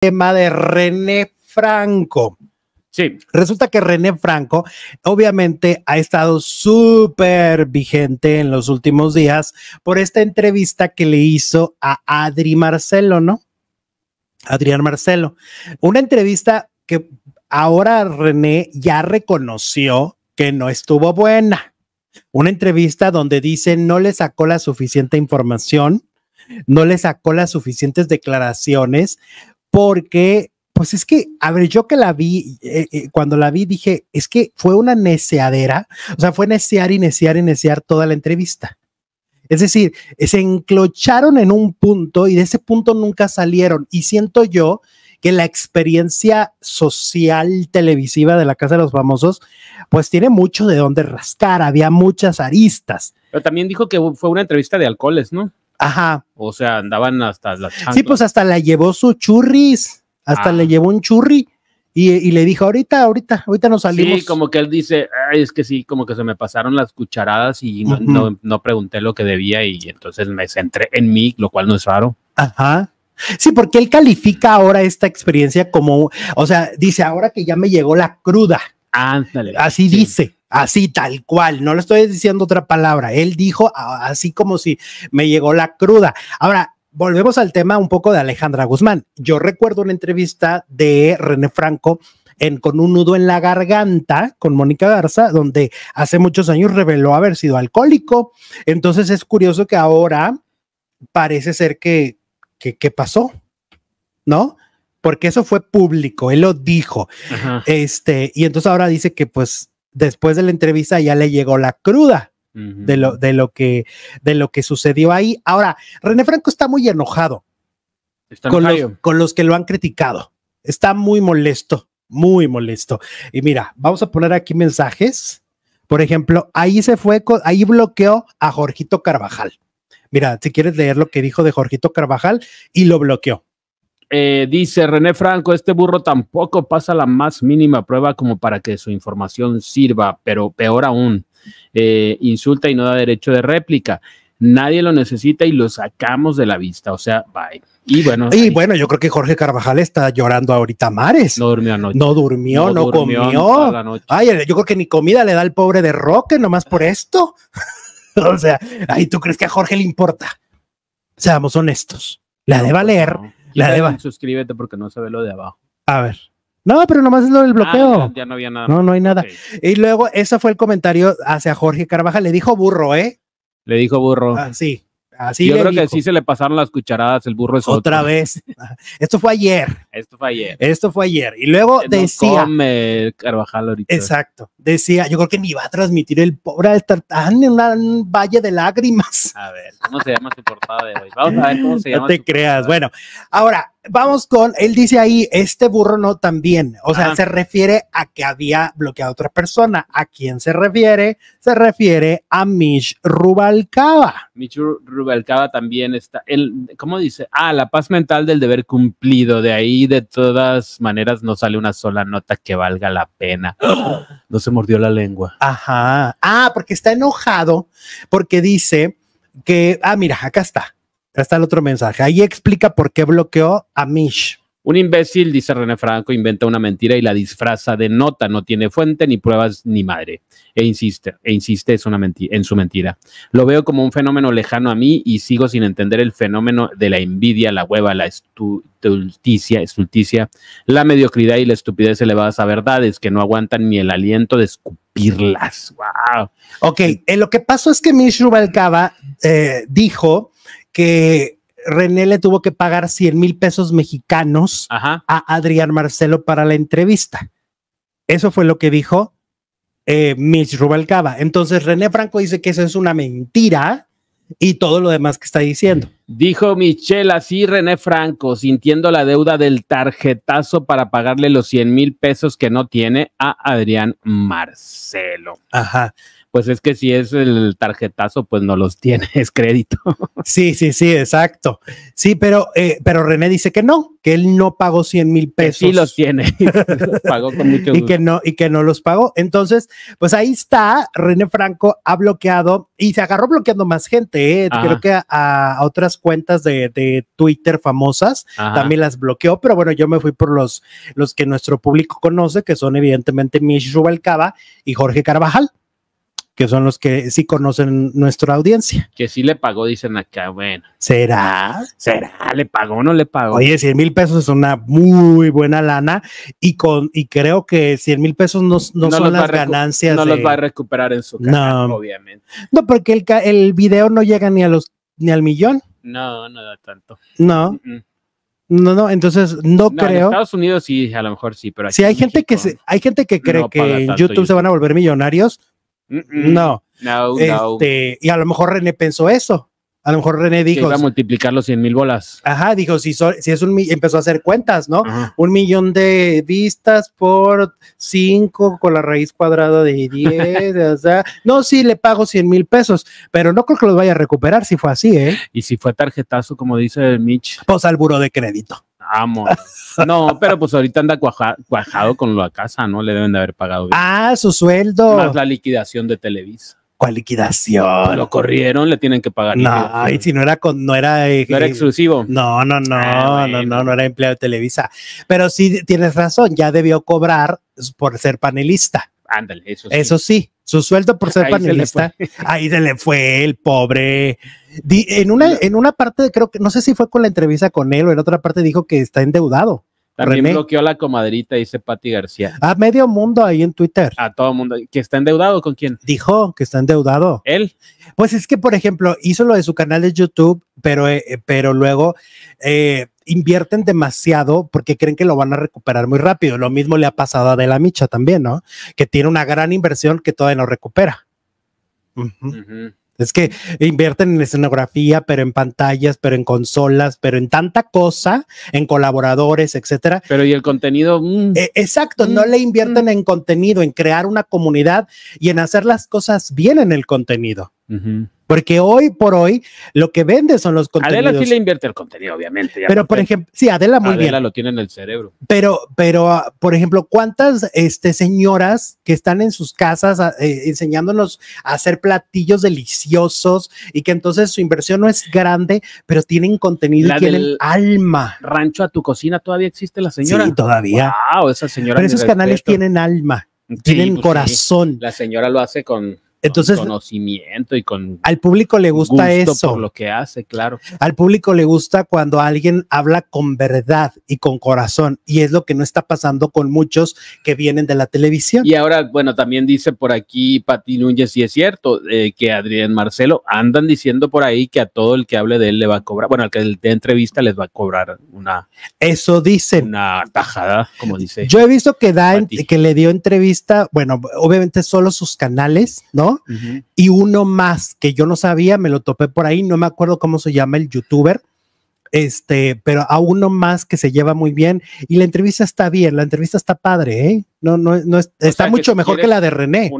tema de René Franco. Sí. Resulta que René Franco, obviamente, ha estado súper vigente en los últimos días por esta entrevista que le hizo a Adri Marcelo, ¿no? Adrián Marcelo. Una entrevista que ahora René ya reconoció que no estuvo buena. Una entrevista donde dice no le sacó la suficiente información, no le sacó las suficientes declaraciones, porque, pues es que, a ver, yo que la vi, eh, eh, cuando la vi dije, es que fue una neceadera, o sea, fue necear y necear y necear toda la entrevista. Es decir, se enclocharon en un punto y de ese punto nunca salieron. Y siento yo que la experiencia social televisiva de la Casa de los Famosos, pues tiene mucho de dónde rascar, había muchas aristas. Pero también dijo que fue una entrevista de alcoholes, ¿no? Ajá. O sea, andaban hasta las. chancla. Sí, pues hasta la llevó su churris. Hasta ah. le llevó un churri. Y, le dijo, ahorita, ahorita, ahorita nos salimos. Sí, como que él dice, es que sí, como que se me pasaron las cucharadas y no, pregunté lo que debía y entonces me centré en mí, lo cual no es raro. Ajá. Sí, porque él califica ahora esta experiencia como, o sea, dice, ahora que ya me llegó la cruda. Ándale. Así dice. Así, tal cual, no le estoy diciendo otra palabra. Él dijo así como si me llegó la cruda. Ahora, volvemos al tema un poco de Alejandra Guzmán. Yo recuerdo una entrevista de René Franco en, con un nudo en la garganta con Mónica Garza, donde hace muchos años reveló haber sido alcohólico. Entonces es curioso que ahora parece ser que, ¿qué pasó, ¿no? Porque eso fue público, él lo dijo. Este, y entonces ahora dice que pues después de la entrevista ya le llegó la cruda de, lo, de, lo que, de lo que sucedió ahí. Ahora, René Franco está muy enojado con, los, con los que lo han criticado. Está muy molesto, muy molesto. Y mira, vamos a poner aquí mensajes. Por ejemplo, ahí se fue, ahí bloqueó a Jorgito Carvajal. Mira, si quieres leer lo que dijo de Jorgito Carvajal y lo bloqueó. Eh, dice René Franco, este burro tampoco pasa la más mínima prueba como para que su información sirva, pero peor aún, eh, insulta y no da derecho de réplica. Nadie lo necesita y lo sacamos de la vista, o sea, bye. Y bueno, y bueno, yo creo que Jorge Carvajal está llorando ahorita mares. No durmió anoche. No durmió, no, comió. Ay, yo creo que ni comida le da al pobre de Roque nomás por esto. o sea, ay, ¿tú crees que a Jorge le importa? Seamos honestos. La de pues valer suscríbete porque no se ve lo de abajo. A ver. No, pero nomás es lo del ah, bloqueo. ya no había nada. No, no hay nada. Y luego, ese fue el comentario hacia Jorge Carvajal. Le dijo burro, ¿eh? Le dijo burro. Ah, Así Yo creo que sí se le pasaron las cucharadas, el burro es Otra vez. Esto fue ayer. Esto fue ayer. Esto fue ayer. Y luego decía. Carvajal ahorita. Exacto. Decía, yo creo que me iba a transmitir el pobre estar tan en un valle de lágrimas. A ver, ¿cómo se llama su portada de hoy? Vamos a ver cómo se llama. No te creas. Bueno, ahora vamos con, él dice ahí, este burro no también, o sea, se refiere a que había bloqueado a otra persona. ¿A quién se refiere? Se refiere a Mish Rubalcaba. Mish Rubalcaba también está, El ¿cómo dice? Ah, la paz mental del deber cumplido, de ahí y de todas maneras no sale una sola nota que valga la pena. No se mordió la lengua. Ajá. Ah, porque está enojado porque dice que, ah, mira, acá está. Acá está el otro mensaje. Ahí explica por qué bloqueó a Mish. Un imbécil, dice René Franco, inventa una mentira y la disfraza de nota, no tiene fuente, ni pruebas, ni madre. E insiste, e insiste es una en su mentira. Lo veo como un fenómeno lejano a mí y sigo sin entender el fenómeno de la envidia, la hueva, la estulticia, estulticia, la mediocridad y la estupidez elevadas a verdades que no aguantan ni el aliento de escupirlas. ¡Wow! Ok, lo que pasó es que Mishrubalcaba eh, dijo que René le tuvo que pagar 100 mil pesos mexicanos a Adrián Marcelo para la entrevista. Eso fue lo que dijo eh, Mitch Rubalcaba. Entonces René Franco dice que eso es una mentira y todo lo demás que está diciendo. Dijo Michelle así René Franco, sintiendo la deuda del tarjetazo para pagarle los 100 mil pesos que no tiene a Adrián Marcelo. Ajá pues es que si es el tarjetazo, pues no los tiene, es crédito. Sí, sí, sí, exacto. Sí, pero, eh, pero René dice que no, que él no pagó 100 mil pesos. sí los tiene, pagó con mucho Y que, no, y que no los pagó. Entonces, pues ahí está, René Franco ha bloqueado y se agarró bloqueando más gente, eh. creo que a, otras cuentas de, Twitter famosas también las bloqueó, pero bueno, yo me fui por los, los que nuestro público conoce, que son evidentemente Mish Rubalcaba y Jorge Carvajal que son los que sí conocen nuestra audiencia. Que sí le pagó, dicen acá, bueno. ¿Será? ¿Será? ¿Le pagó o no le pagó? Oye, 100 mil pesos es una muy buena lana y con y creo que 100 mil pesos no, no, son las ganancias. No los va a recuperar en su canal, no. obviamente. No, porque el, el video no llega ni a los ni al millón. No, no da tanto. No. No, no, entonces no, creo. En Estados Unidos sí, a lo mejor sí, pero. Aquí hay gente, que hay gente que cree que en YouTube, se van a volver millonarios no. este, Y a lo mejor René pensó eso. A lo mejor René dijo. Que a multiplicar los 100 mil bolas. Ajá, dijo, si, si es un empezó a hacer cuentas, ¿no? Un millón de vistas por 5 con la raíz cuadrada de 10. o sea, no, si le pago 100 mil pesos, pero no creo que los vaya a recuperar si fue así, ¿eh? Y si fue tarjetazo, como dice el Mitch. Pues al buro de crédito. Vamos, No, pero pues ahorita anda cuajado con lo a casa, ¿no? Le deben de haber pagado. Bien. Ah, su sueldo. Más la liquidación de Televisa. ¿Cuál liquidación? Lo corrieron, le tienen que pagar. No, y si no era con, no era, eh, exclusivo. No, no, no, ah, no, no, no era empleado de Televisa. Pero sí tienes razón, ya debió cobrar por ser panelista. Ándale, eso sí. Eso sí, su sueldo por ser panelista, ahí se le fue el pobre. en, una, en una parte, creo que, no sé si fue con la entrevista con él o en otra parte dijo que está endeudado. También a la comadrita, dice Patti García. A medio mundo ahí en Twitter. A todo mundo. ¿Que está endeudado con quién? Dijo que está endeudado. ¿Él? Pues es que, por ejemplo, hizo lo de su canal de YouTube, pero, eh, eh, pero luego eh, invierten demasiado porque creen que lo van a recuperar muy rápido. Lo mismo le ha pasado a Adela Micha también, ¿no? Que tiene una gran inversión que todavía no recupera. Ajá. Es que invierten en escenografía, pero en pantallas, pero en consolas, pero en tanta cosa, en colaboradores, etcétera. Pero y el contenido. Mm. E, exacto, no mm, le mm. invierten en contenido, en crear una comunidad y en hacer las cosas bien en el contenido. Porque hoy por hoy lo que vende son los contenidos. Adela sí le invierte el contenido, obviamente. Pero por ejemplo, sí, Adela muy bien. Adela lo tiene en el cerebro. Pero, pero, ah, por ejemplo, ¿cuántas este, señoras que están en sus casas ah, eh, enseñándonos a hacer platillos deliciosos y que entonces su inversión no es grande, pero tienen contenido y tienen alma? Rancho a tu cocina todavía existe la señora. Sí, todavía. Wow, esa señora. Pero esos canales tienen alma, tienen pues corazón. La señora lo hace con entonces, conocimiento y con al público le gusta eso. Por lo que hace, claro. Al público le gusta cuando alguien habla con verdad y con corazón y es lo que no está pasando con muchos que vienen de la televisión. Y ahora, bueno, también dice por aquí Pati Núñez y es cierto eh, que Adrián Marcelo andan diciendo por ahí que a todo el que hable de él le va a cobrar, bueno, al que dé entrevista les va a cobrar una. Eso dicen. Una tajada, como dice. Yo he visto que da que le dio entrevista, bueno, obviamente solo sus canales, ¿no? Y uno más que yo no sabía, me lo topé por ahí, no me acuerdo cómo se llama el youtuber, este, pero a uno más que se lleva muy bien y la entrevista está bien, la entrevista está padre, ¿eh? No, no, no está mucho mejor que la de René.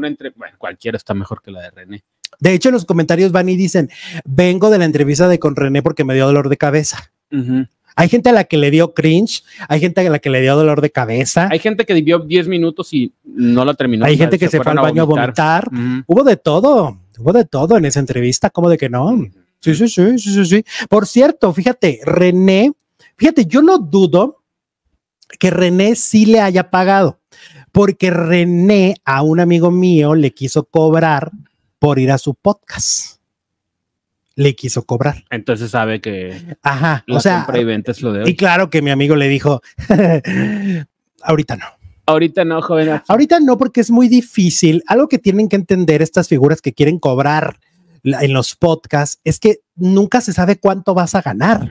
cualquiera está mejor que la de René. De hecho, en los comentarios van y dicen, vengo de la entrevista de con René porque me dio dolor de cabeza. Ajá. Hay gente a la que le dio cringe, hay gente a la que le dio dolor de cabeza. Hay gente que vivió 10 minutos y no lo terminó. Hay gente que se, fue al baño a vomitar. Hubo de todo, hubo de todo en esa entrevista, ¿cómo de que no? Sí, sí, sí, sí, sí, sí. Por cierto, fíjate, René, fíjate, yo no dudo que René sí le haya pagado, porque René a un amigo mío le quiso cobrar por ir a su podcast le quiso cobrar. Entonces sabe que. Ajá, o sea. y, lo de y claro que mi amigo le dijo, ahorita no. Ahorita no, joven. Ahorita no, porque es muy difícil. Algo que tienen que entender estas figuras que quieren cobrar en los podcasts, es que nunca se sabe cuánto vas a ganar.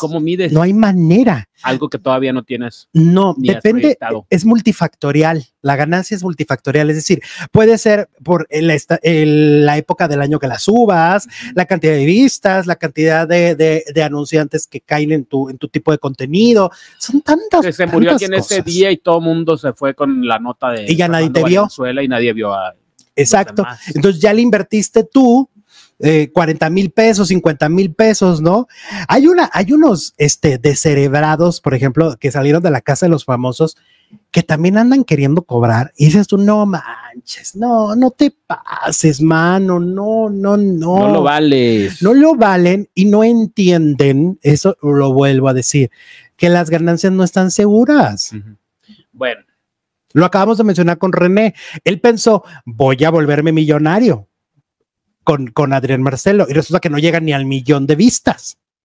¿Cómo, mides? No hay manera. Algo que todavía no tienes. No, depende. Es multifactorial. La ganancia es multifactorial. Es decir, puede ser por la época del año que la subas, la cantidad de vistas, la cantidad de, anunciantes que caen en tu, tipo de contenido. Son tantas. se murió aquí en ese día y todo el mundo se fue con la nota de. Y Venezuela y nadie vio a Exacto. Entonces ya le invertiste tú 40 eh, mil pesos, 50 mil pesos, ¿no? Hay, una, hay unos este, descerebrados, por ejemplo, que salieron de la casa de los famosos que también andan queriendo cobrar y dices tú, no manches, no, no te pases, mano, no, no, no. No lo vales. No lo valen y no entienden, eso lo vuelvo a decir, que las ganancias no están seguras. Bueno, lo acabamos de mencionar con René. Él pensó, voy a volverme millonario con, con Adrián Marcelo. Y resulta que no llega ni al millón de vistas.